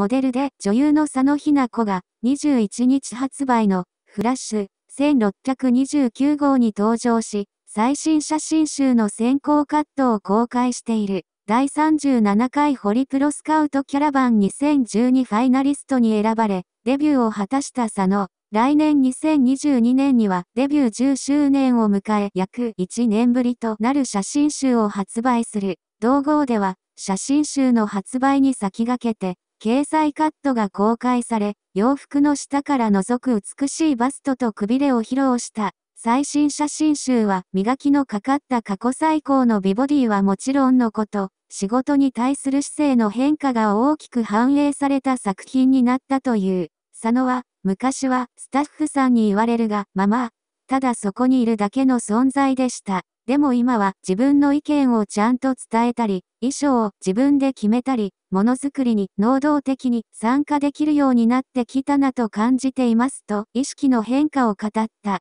モデルで女優の佐野ひな子が21日発売のフラッシュ1629号に登場し、最新写真集の先行カットを公開している。第37回ホリプロスカウトキャラバン2012ファイナリストに選ばれ、デビューを果たした佐野。来年2022年にはデビュー10周年を迎え約1年ぶりとなる写真集を発売する。同号では写真集の発売に先駆けて掲載カットが公開され、洋服の下から覗く美しいバストとくびれを披露した最新写真集は磨きのかかった過去最高の美ボディはもちろんのこと、仕事に対する姿勢の変化が大きく反映された作品になったという。佐野は、昔はスタッフさんに言われるが、まま、ただそこにいるだけの存在でした。でも今は自分の意見をちゃんと伝えたり、衣装を自分で決めたり、ものづくりに能動的に参加できるようになってきたなと感じていますと意識の変化を語った。